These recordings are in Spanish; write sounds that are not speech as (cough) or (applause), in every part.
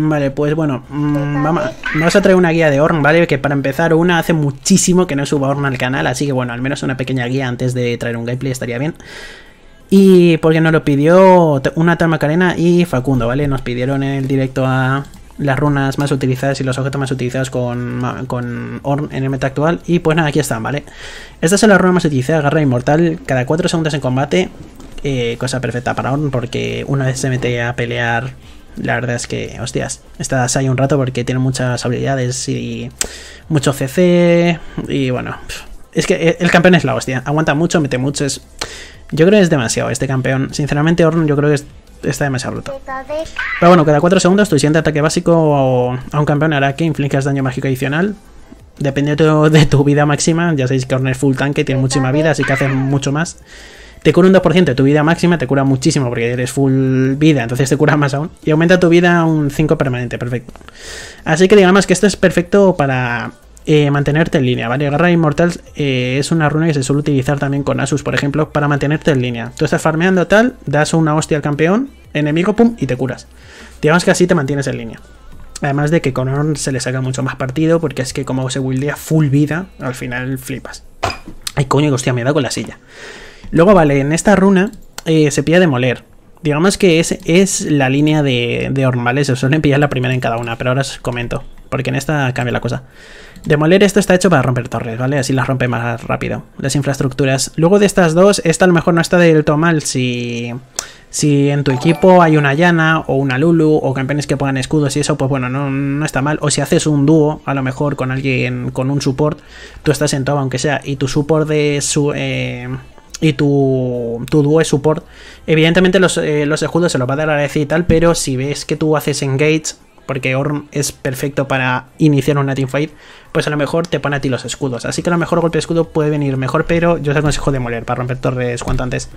Vale, pues bueno, mm, vamos, a traer una guía de Orn, ¿vale? Que para empezar, una hace muchísimo que no suba Orn al canal, así que bueno, al menos una pequeña guía antes de traer un gameplay estaría bien. Y porque nos lo pidió una Tama Macarena y Facundo, ¿vale? Nos pidieron en el directo a las runas más utilizadas y los objetos más utilizados con, con Orn en el meta actual. Y pues nada, aquí están, ¿vale? Esta es la runa más utilizada, Garra Inmortal, cada 4 segundos en combate. Eh, cosa perfecta para Orn porque una vez se mete a pelear la verdad es que, hostias, estás ahí un rato porque tiene muchas habilidades y mucho CC. Y bueno, es que eh, el campeón es la hostia. Aguanta mucho, mete mucho. yo creo que es demasiado este campeón. Sinceramente, Orn, yo creo que está demasiado roto. Pero bueno, cada 4 segundos tu siguiente ataque básico a un campeón hará que infligas daño mágico adicional. Dependiendo de tu vida máxima, ya sabéis que Orn es full tanque, tiene muchísima vida, así que hace mucho más. Te cura un 2% de tu vida máxima, te cura muchísimo porque eres full vida, entonces te cura más aún. Y aumenta tu vida a un 5 permanente, perfecto. Así que digamos que esto es perfecto para eh, mantenerte en línea, ¿vale? Garra Inmortal eh, es una runa que se suele utilizar también con Asus, por ejemplo, para mantenerte en línea. Tú estás farmeando tal, das una hostia al campeón, enemigo, pum, y te curas. Digamos que así te mantienes en línea. Además de que con Orn se le saca mucho más partido, porque es que como se buildea full vida, al final flipas. Ay, coño, hostia, me dado con la silla. Luego, vale, en esta runa eh, se pilla demoler. Digamos que es, es la línea de, de Orn, ¿vale? Se suelen pillar la primera en cada una, pero ahora os comento, porque en esta cambia la cosa. Demoler esto está hecho para romper torres, ¿vale? Así las rompe más rápido, las infraestructuras. Luego de estas dos, esta a lo mejor no está del todo mal si, si en tu equipo hay una llana o una Lulu o campeones que pongan escudos y eso, pues bueno, no, está mal. O si haces un dúo, a lo mejor con alguien, con un support, tú estás en todo, aunque sea, y tu support de su... Eh, y tu, tu dúo es support. Evidentemente eh, los, escudos se los va a dar a la e y tal, pero si ves que tú haces engage, porque Orm es perfecto para iniciar una teamfight, pues a lo mejor te pone a ti los escudos. Así que a lo mejor golpe de escudo puede venir mejor, pero yo te aconsejo moler para romper torres cuanto antes.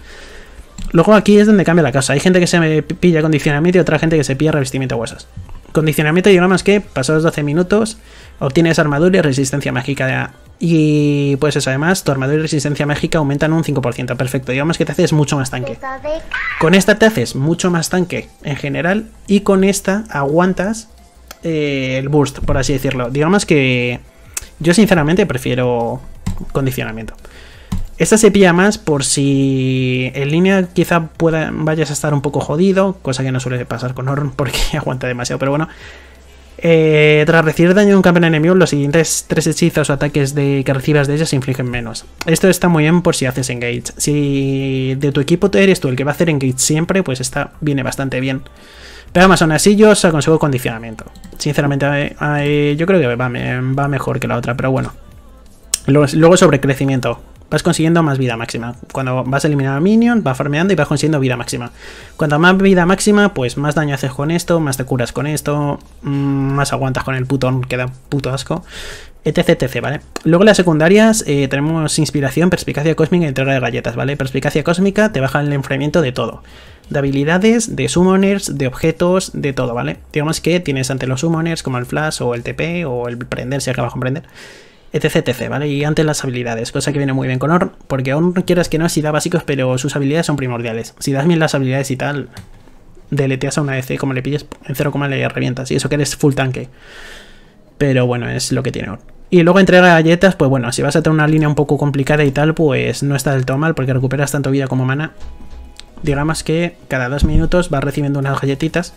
Luego aquí es donde cambia la cosa. Hay gente que se pilla condicionamiento y otra gente que se pilla revestimiento de huesos. Condicionamiento más que pasados 12 minutos Obtienes armadura y resistencia mágica. Y pues eso, además, tu armadura y resistencia mágica aumentan un 5%. Perfecto, digamos que te haces mucho más tanque. Con esta te haces mucho más tanque en general y con esta aguantas eh, el burst, por así decirlo. Digamos que yo sinceramente prefiero condicionamiento. Esta se pilla más por si en línea quizá vayas a estar un poco jodido, cosa que no suele pasar con Orn porque (laughs) aguanta demasiado, pero bueno, eh, tras recibir daño de un campeón enemigo, los siguientes tres hechizos o ataques de, que recibas de ellas infligen menos. Esto está muy bien por si haces engage. Si de tu equipo eres tú el que va a hacer engage siempre, pues está, viene bastante bien. Pero más aún así yo os aconsejo condicionamiento. Sinceramente, eh, eh, yo creo que va, mejor que la otra, pero bueno. luego sobre crecimiento vas consiguiendo más vida máxima. Cuando vas eliminando a minion, vas farmeando y vas consiguiendo vida máxima. Cuanta más vida máxima, pues más daño haces con esto, más te curas con esto, mm, más aguantas con el putón que da puto asco. Etc, etc, ¿vale? Luego las secundarias eh, tenemos inspiración, perspicacia cósmica y entrega de galletas, ¿vale? Perspicacia cósmica te baja el enfriamiento de todo. De habilidades, de summoners, de objetos, de todo, ¿vale? Digamos que tienes ante los summoners como el flash o el TP o el prender, si acabas con prender etc, etc, ¿vale? Y antes las habilidades, cosa que viene muy bien con Orn, porque Aún quieras que no si da básicos, pero sus habilidades son primordiales. Si das bien las habilidades y tal, deleteas a una y e como le pilles en 0, le revientas, y eso que eres full tanque. Pero bueno, es lo que tiene Orn. Y luego entrega galletas, pues bueno, si vas a tener una línea un poco complicada y tal, pues no está del todo mal, porque recuperas tanto vida como mana. Digamos que cada dos minutos vas recibiendo unas galletitas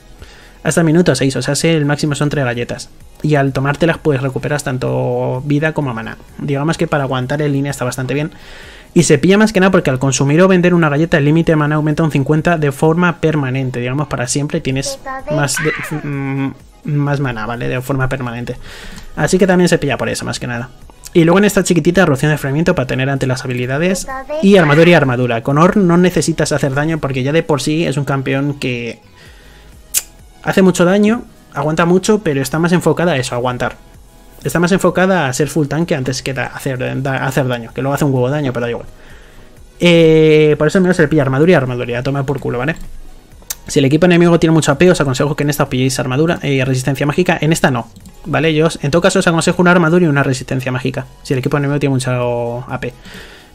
hasta minutos 6, o sea, el máximo son 3 galletas. Y al tomártelas, puedes recuperar tanto vida como maná. Digamos que para aguantar en línea está bastante bien. Y se pilla más que nada porque al consumir o vender una galleta, el límite de mana aumenta un 50 de forma permanente. Digamos, para siempre tienes más, mm, más ¿vale? De forma permanente. Así que también se pilla por eso, más que nada. Y luego en esta chiquitita, roción de fragmento para tener ante las habilidades. Y armadura y armadura. Con Or no necesitas hacer daño porque ya de por sí es un campeón que Hace mucho daño, aguanta mucho, pero está más enfocada a eso, a aguantar. Está más enfocada a ser full tanque antes que a hacer, daño, que luego hace un huevo daño, pero da igual. Eh, por eso al menos se le pilla armadura y armadura, ya toma por culo, ¿vale? Si el equipo enemigo tiene mucho AP, os aconsejo que en esta pilléis armadura y resistencia mágica. En esta no, ¿vale? en todo caso, os aconsejo una armadura y una resistencia mágica. Si el equipo enemigo tiene mucho AP.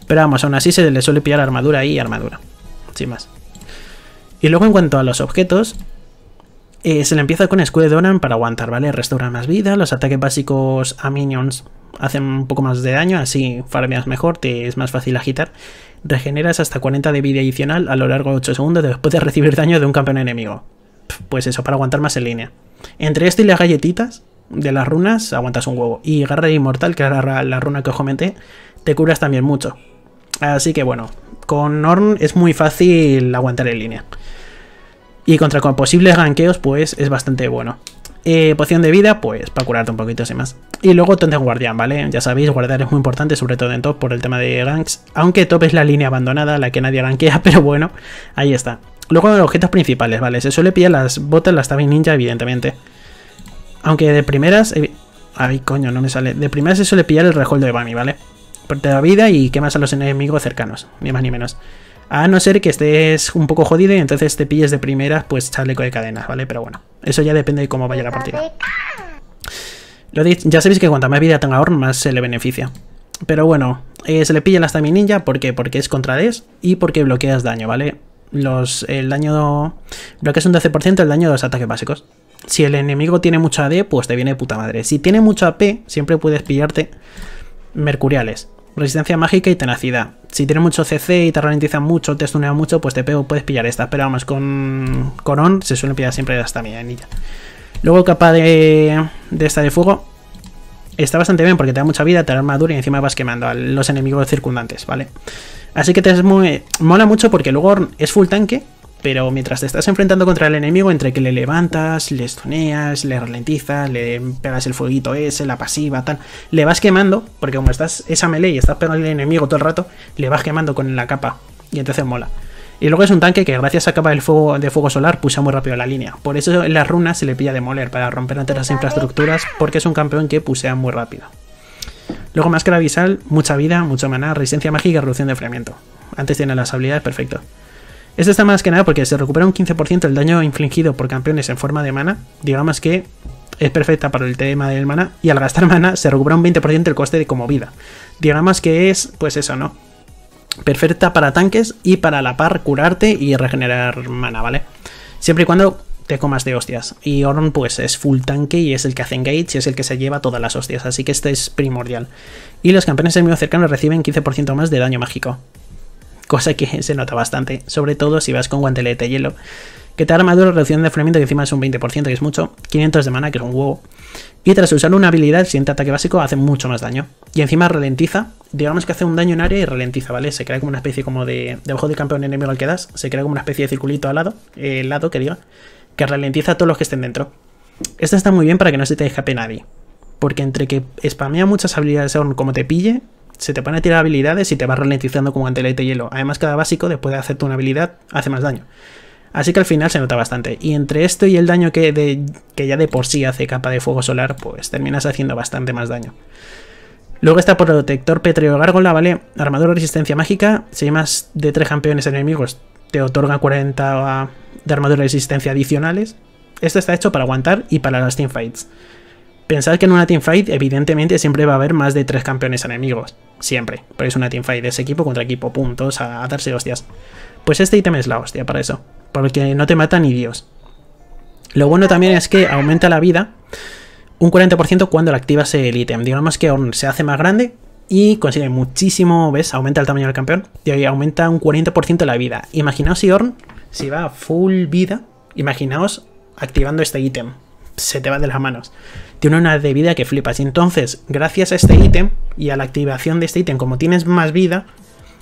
Pero vamos, aún así se le suele pillar armadura y armadura. Sin más. Y luego en cuanto a los objetos, eh, se le empieza con escudo de para aguantar, ¿vale? Restaura más vida, los ataques básicos a minions hacen un poco más de daño, así farmeas mejor, te es más fácil agitar. Regeneras hasta 40 de vida adicional a lo largo de 8 segundos después de recibir daño de un campeón enemigo. Pues eso, para aguantar más en línea. Entre esto y las galletitas de las runas, aguantas un huevo. Y Garra de Inmortal, que es la, runa que os comenté, te curas también mucho. Así que bueno, con Orn es muy fácil aguantar en línea. Y contra posibles ganqueos, pues es bastante bueno. Eh, poción de vida, pues para curarte un poquito y más. Y luego Tonte Guardián, ¿vale? Ya sabéis, guardar es muy importante, sobre todo en top por el tema de ganks. Aunque top es la línea abandonada, la que nadie ganquea, (laughs) pero bueno, ahí está. Luego los objetos principales, ¿vale? Se suele pillar las botas, las tabi ninja, evidentemente. Aunque de primeras... Ay, coño, no me sale. De primeras se suele pillar el rejoldo de Bami, ¿vale? Porte da la vida y quemas a los enemigos cercanos, ni más ni menos. A no ser que estés un poco jodido y entonces te pilles de primera, pues chaleco de cadenas, ¿vale? Pero bueno, eso ya depende de cómo vaya la partida. Lo ya sabéis que cuanta más vida tenga Horn, más se le beneficia. Pero bueno, eh, se le pilla la ninja, ¿por qué? Porque es contra D y porque bloqueas daño, ¿vale? Los, el daño es un 12% el daño de los ataques básicos. Si el enemigo tiene mucha AD, pues te viene de puta madre. Si tiene mucha AP, siempre puedes pillarte mercuriales. Resistencia mágica y tenacidad. Si tiene mucho CC y te ralentiza mucho, te stunea mucho, pues te pego, puedes pillar esta Pero vamos, con, con se suelen pillar siempre mi anilla Luego capa de, de esta de fuego. Está bastante bien porque te da mucha vida, te da armadura y encima vas quemando a los enemigos circundantes, ¿vale? Así que te es muy, mola mucho porque luego es full tanque pero mientras te estás enfrentando contra el enemigo, entre que le levantas, le estoneas, le ralentizas, le pegas el fueguito ese, la pasiva, tal, le vas quemando, porque como estás esa melee y estás pegando al enemigo todo el rato, le vas quemando con la capa. Y entonces mola. Y luego es un tanque que gracias a capa fuego, de fuego solar puse muy rápido la línea. Por eso en las runas se le pilla de moler, para romper antes las infraestructuras, porque es un campeón que pusea muy rápido. Luego máscara visal, mucha vida, mucho maná, resistencia mágica y reducción de enfriamiento. Antes tiene las habilidades, perfecto. Esto está más que nada porque se recupera un 15% el daño infligido por campeones en forma de mana. Digamos que es perfecta para el tema del mana. Y al gastar mana se recupera un 20% el coste de como vida. Digamos que es, pues eso, ¿no? Perfecta para tanques y para la par curarte y regenerar mana, ¿vale? Siempre y cuando te comas de hostias. Y Orn pues es full tanque y es el que hace engage y es el que se lleva todas las hostias, así que este es primordial. Y los campeones enemigos cercanos reciben 15% más de daño mágico cosa que se nota bastante, sobre todo si vas con guantelete de hielo, que te da armadura, reducción de frenamiento, que encima es un 20%, que es mucho, 500 de mana, que es un huevo, y tras usar una habilidad, el siguiente ataque básico hace mucho más daño, y encima ralentiza, digamos que hace un daño en área y ralentiza, ¿vale? Se crea como una especie como de, debajo del campeón enemigo al que das, se crea como una especie de circulito al lado, El eh, lado que diga, que ralentiza a todos los que estén dentro. Esta está muy bien para que no se te escape nadie porque entre que spamea muchas habilidades aún como te pille, se te pone a tirar habilidades y te vas ralentizando con y hielo. Además, cada básico, después de hacerte una habilidad, hace más daño. Así que al final se nota bastante. Y entre esto y el daño que, ya de por sí hace capa de fuego solar, pues terminas haciendo bastante más daño. Luego está por Protector Petreo Gárgola, ¿vale? Armadura resistencia mágica. Si más de 3 campeones enemigos, te otorga 40 ah, de armadura resistencia adicionales. Esto está hecho para aguantar y para las teamfights. Pensad que en una teamfight evidentemente siempre va a haber más de tres campeones enemigos, siempre, pero es una teamfight de ese equipo contra equipo, puntos, a, darse hostias. Pues este ítem es la hostia para eso, porque no te mata ni Dios. Lo bueno también es que aumenta la vida un 40% cuando le activas el ítem. Digamos que Orn se hace más grande y consigue muchísimo, ¿ves? Aumenta el tamaño del campeón y aumenta un 40% la vida. Imaginaos si Orn, si va a full vida, imaginaos activando este ítem se te va de las manos. Tiene una de vida que flipas. entonces, gracias a este ítem y a la activación de este ítem, como tienes más vida,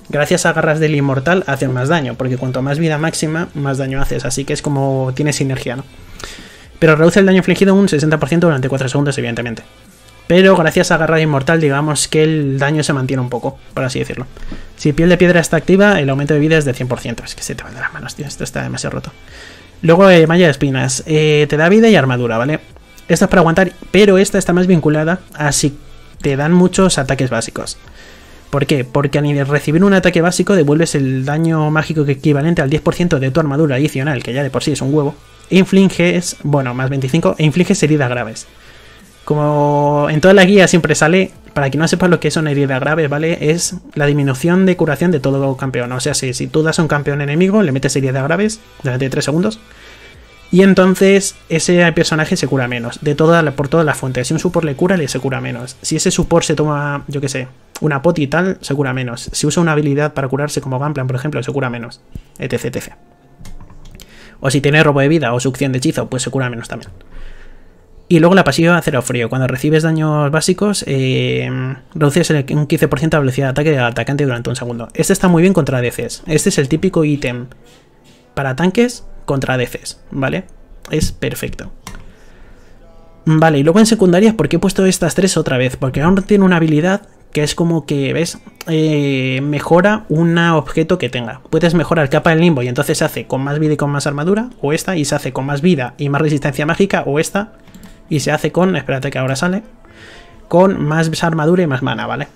gracias a agarras del inmortal hacen más daño, porque cuanto más vida máxima, más daño haces, así que es como tienes sinergia, ¿no? Pero reduce el daño infligido un 60% durante 4 segundos, evidentemente. Pero gracias a agarrar inmortal, digamos que el daño se mantiene un poco, por así decirlo. Si piel de piedra está activa, el aumento de vida es de 100%. Es que se te va de las manos, tío, esto está demasiado roto. Luego eh, malla de espinas. Eh, te da vida y armadura, ¿vale? Esta es para aguantar, pero esta está más vinculada así si te dan muchos ataques básicos. ¿Por qué? Porque al recibir un ataque básico devuelves el daño mágico equivalente al 10% de tu armadura adicional, que ya de por sí es un huevo, e infliges, bueno, más 25, e infliges heridas graves. Como en toda la guía siempre sale, para quien no sepa lo que es una herida grave, ¿vale? Es la disminución de curación de todo campeón. O sea, si, si tú das a un campeón enemigo, le metes herida graves durante 3 segundos. Y entonces ese personaje se cura menos, de toda por todas las fuentes. Si un support le cura, le se cura menos. Si ese support se toma, yo qué sé, una poti y tal, se cura menos. Si usa una habilidad para curarse como Gamplan, por ejemplo, se cura menos. Etc, etc. O si tiene robo de vida o succión de hechizo, pues se cura menos también. Y luego la pasiva cero frío. Cuando recibes daños básicos, eh, reduces un 15% la velocidad de ataque del atacante durante un segundo. Este está muy bien contra DCs. Este es el típico ítem para tanques contra DCs, ¿vale? Es perfecto. Vale, y luego en secundarias, ¿por qué he puesto estas tres otra vez? Porque aún tiene una habilidad que es como que, ¿ves? Eh, mejora un objeto que tenga. Puedes mejorar el capa del limbo y entonces se hace con más vida y con más armadura, o esta, y se hace con más vida y más resistencia mágica, o esta, y se hace con, espérate que ahora sale, con más armadura y más mana, ¿vale?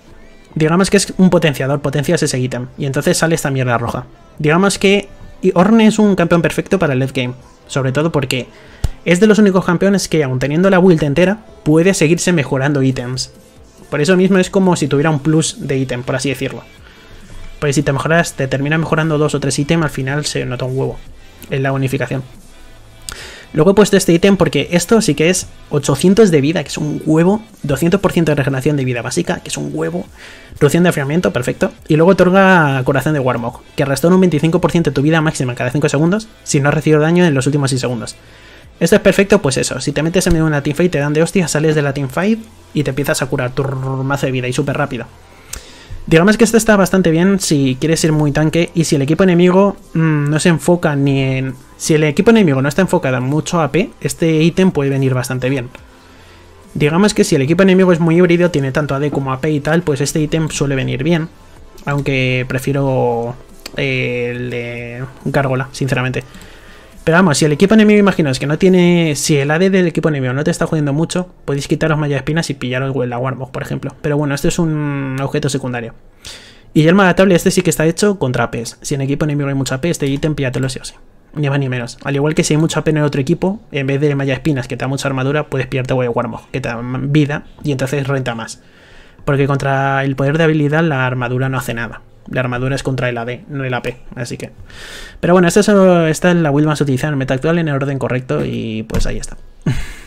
Digamos que es un potenciador, potencias ese ítem. Y entonces sale esta mierda roja. Digamos que Orne es un campeón perfecto para el late game. Sobre todo porque es de los únicos campeones que, aun teniendo la build entera, puede seguirse mejorando ítems. Por eso mismo es como si tuviera un plus de ítem, por así decirlo. Pues si te mejoras, te termina mejorando dos o tres ítems, al final se nota un huevo en la unificación. Luego he puesto este ítem porque esto sí que es 800 de vida, que es un huevo, 200% de regeneración de vida básica, que es un huevo, reducción de enfriamiento, perfecto, y luego otorga corazón de Warmog, que restaura un 25% de tu vida máxima cada 5 segundos si no has recibido daño en los últimos 6 segundos. Esto es perfecto, pues eso, si te metes en una teamfight, te dan de hostia, sales de la teamfight y te empiezas a curar tu mazo de vida y súper rápido. Digamos que este está bastante bien si quieres ir muy tanque y si el equipo enemigo mm, no se enfoca ni en... Si el equipo enemigo no está enfocado en mucho AP, este ítem puede venir bastante bien. Digamos que si el equipo enemigo es muy híbrido, tiene tanto AD como AP y tal, pues este ítem suele venir bien. Aunque prefiero eh, el de Gárgola, sinceramente. Pero vamos, si el equipo enemigo imaginaos que no tiene... Si el AD del equipo enemigo no te está jodiendo mucho, podéis quitaros Malla Espinas y pillaros la Warmog, por ejemplo. Pero bueno, este es un objeto secundario. Y el magatable este sí que está hecho contra APs. Si en equipo enemigo hay mucha AP, este ítem píllatelo sí o sí. Ni más ni menos. Al igual que si hay mucha AP en otro equipo, en vez de Malla Espinas que te da mucha armadura, puedes pillarte Warmog, que te da vida y entonces renta más. Porque contra el poder de habilidad la armadura no hace nada. La armadura es contra el AD, no el AP, así que... Pero bueno, esta es, la build más utilizada en meta actual en el orden correcto y pues ahí está. (laughs)